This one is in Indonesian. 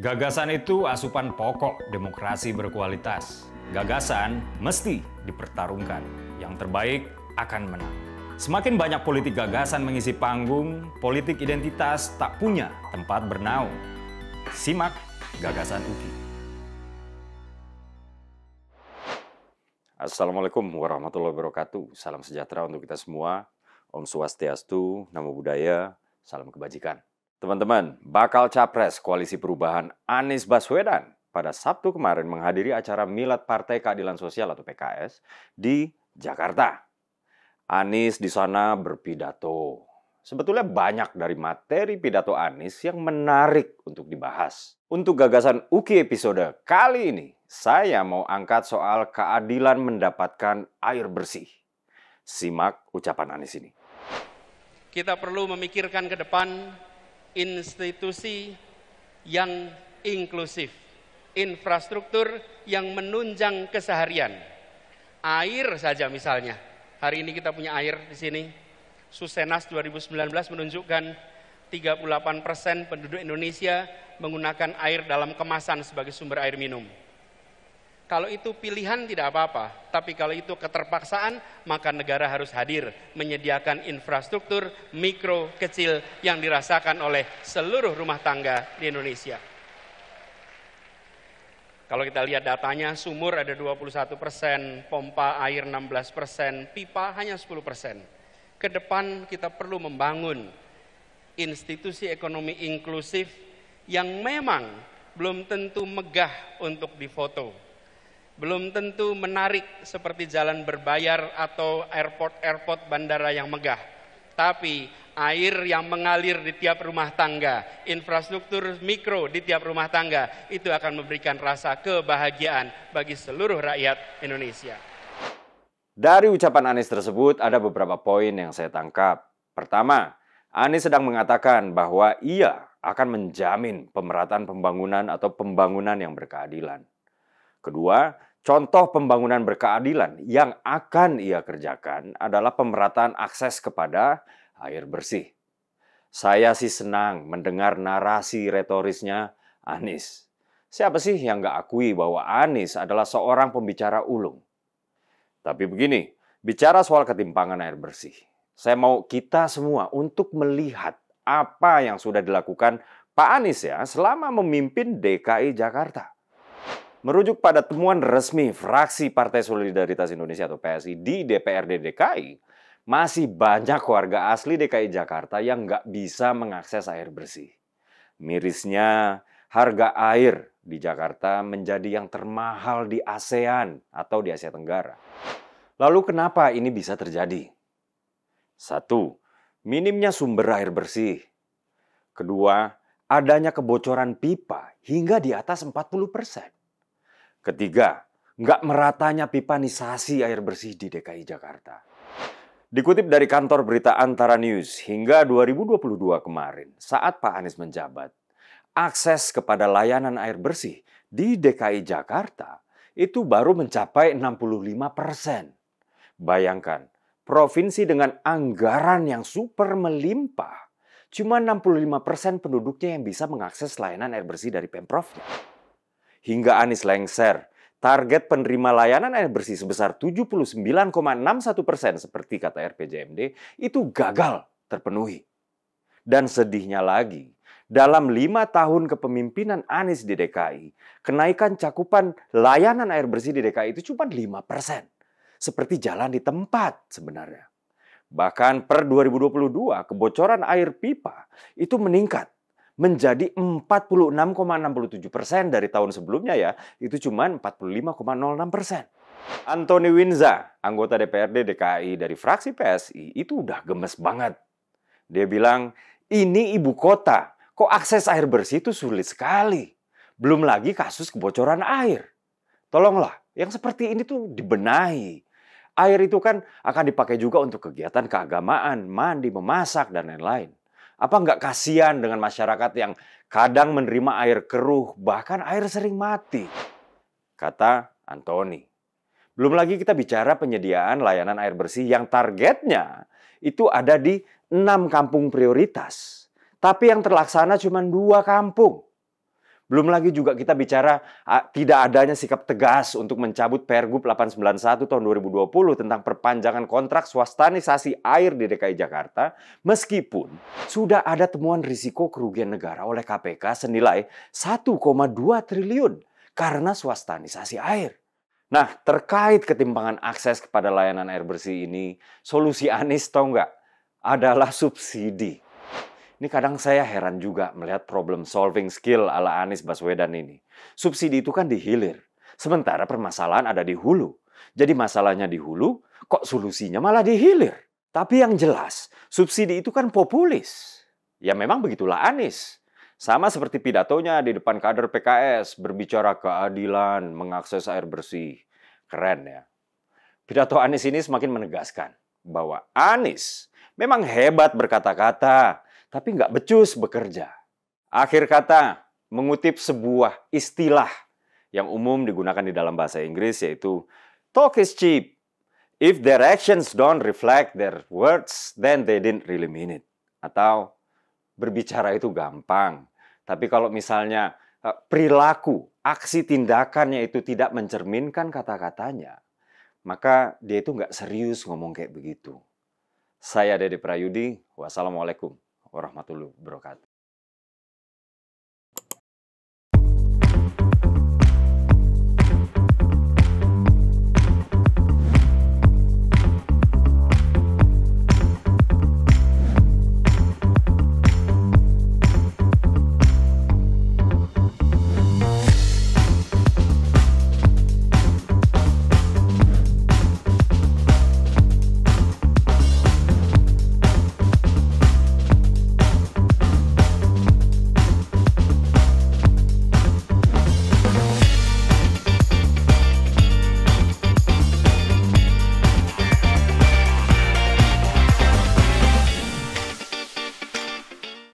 Gagasan itu asupan pokok demokrasi berkualitas. Gagasan mesti dipertarungkan. Yang terbaik akan menang. Semakin banyak politik gagasan mengisi panggung, politik identitas tak punya tempat bernaung. Simak gagasan UKI. Assalamualaikum warahmatullahi wabarakatuh. Salam sejahtera untuk kita semua. Om Swastiastu, Namo Buddhaya, salam kebajikan. Teman-teman, bakal capres Koalisi Perubahan Anies Baswedan pada Sabtu kemarin menghadiri acara Milad Partai Keadilan Sosial atau PKS di Jakarta. Anies di sana berpidato. Sebetulnya banyak dari materi pidato Anies yang menarik untuk dibahas. Untuk gagasan UKI episode kali ini, saya mau angkat soal keadilan mendapatkan air bersih. Simak ucapan Anies ini. Kita perlu memikirkan ke depan institusi yang inklusif, infrastruktur yang menunjang keseharian. Air saja misalnya. Hari ini kita punya air di sini. Susenas 2019 menunjukkan 38 persen penduduk Indonesia menggunakan air dalam kemasan sebagai sumber air minum. Kalau itu pilihan tidak apa-apa, tapi kalau itu keterpaksaan, maka negara harus hadir menyediakan infrastruktur mikro kecil yang dirasakan oleh seluruh rumah tangga di Indonesia. Kalau kita lihat datanya, sumur ada 21 persen, pompa air 16 persen, pipa hanya 10 persen. Ke depan kita perlu membangun institusi ekonomi inklusif yang memang belum tentu megah untuk difoto belum tentu menarik seperti jalan berbayar atau airport-airport bandara yang megah. Tapi air yang mengalir di tiap rumah tangga, infrastruktur mikro di tiap rumah tangga, itu akan memberikan rasa kebahagiaan bagi seluruh rakyat Indonesia. Dari ucapan Anies tersebut ada beberapa poin yang saya tangkap. Pertama, Anies sedang mengatakan bahwa ia akan menjamin pemerataan pembangunan atau pembangunan yang berkeadilan. Kedua, Contoh pembangunan berkeadilan yang akan ia kerjakan adalah pemerataan akses kepada air bersih. Saya sih senang mendengar narasi retorisnya Anis. Siapa sih yang nggak akui bahwa Anis adalah seorang pembicara ulung? Tapi begini, bicara soal ketimpangan air bersih. Saya mau kita semua untuk melihat apa yang sudah dilakukan Pak Anis ya selama memimpin DKI Jakarta Merujuk pada temuan resmi fraksi Partai Solidaritas Indonesia atau PSI di DPRD DKI, masih banyak warga asli DKI Jakarta yang nggak bisa mengakses air bersih. Mirisnya, harga air di Jakarta menjadi yang termahal di ASEAN atau di Asia Tenggara. Lalu kenapa ini bisa terjadi? Satu, minimnya sumber air bersih. Kedua, adanya kebocoran pipa hingga di atas 40 persen. Ketiga, nggak meratanya pipanisasi air bersih di DKI Jakarta. Dikutip dari kantor berita Antara News, hingga 2022 kemarin, saat Pak Anies menjabat, akses kepada layanan air bersih di DKI Jakarta itu baru mencapai 65 persen. Bayangkan, provinsi dengan anggaran yang super melimpah, cuma 65 persen penduduknya yang bisa mengakses layanan air bersih dari Pemprovnya hingga Anies lengser. Target penerima layanan air bersih sebesar 79,61 persen seperti kata RPJMD itu gagal terpenuhi. Dan sedihnya lagi, dalam lima tahun kepemimpinan Anies di DKI, kenaikan cakupan layanan air bersih di DKI itu cuma 5 persen. Seperti jalan di tempat sebenarnya. Bahkan per 2022, kebocoran air pipa itu meningkat menjadi 46,67 persen dari tahun sebelumnya ya, itu cuma 45,06 persen. Anthony Winza, anggota DPRD DKI dari fraksi PSI, itu udah gemes banget. Dia bilang, ini ibu kota, kok akses air bersih itu sulit sekali. Belum lagi kasus kebocoran air. Tolonglah, yang seperti ini tuh dibenahi. Air itu kan akan dipakai juga untuk kegiatan keagamaan, mandi, memasak, dan lain-lain. Apa nggak kasihan dengan masyarakat yang kadang menerima air keruh, bahkan air sering mati? Kata Antoni. Belum lagi kita bicara penyediaan layanan air bersih yang targetnya itu ada di enam kampung prioritas. Tapi yang terlaksana cuma dua kampung. Belum lagi juga kita bicara tidak adanya sikap tegas untuk mencabut Pergub 891 tahun 2020 tentang perpanjangan kontrak swastanisasi air di DKI Jakarta meskipun sudah ada temuan risiko kerugian negara oleh KPK senilai 1,2 triliun karena swastanisasi air. Nah, terkait ketimpangan akses kepada layanan air bersih ini, solusi Anies tau nggak? Adalah subsidi. Ini kadang saya heran juga melihat problem solving skill ala Anies Baswedan ini. Subsidi itu kan di hilir, sementara permasalahan ada di hulu. Jadi masalahnya di hulu, kok solusinya malah di hilir? Tapi yang jelas, subsidi itu kan populis. Ya memang begitulah Anies. Sama seperti pidatonya di depan kader PKS, berbicara keadilan, mengakses air bersih. Keren ya. Pidato Anies ini semakin menegaskan bahwa Anies memang hebat berkata-kata, tapi nggak becus bekerja. Akhir kata, mengutip sebuah istilah yang umum digunakan di dalam bahasa Inggris yaitu talk is cheap. If their actions don't reflect their words, then they didn't really mean it. Atau berbicara itu gampang, tapi kalau misalnya e, perilaku, aksi tindakannya itu tidak mencerminkan kata-katanya, maka dia itu nggak serius ngomong kayak begitu. Saya Dede Prayudi, wassalamualaikum warahmatullahi wabarakatuh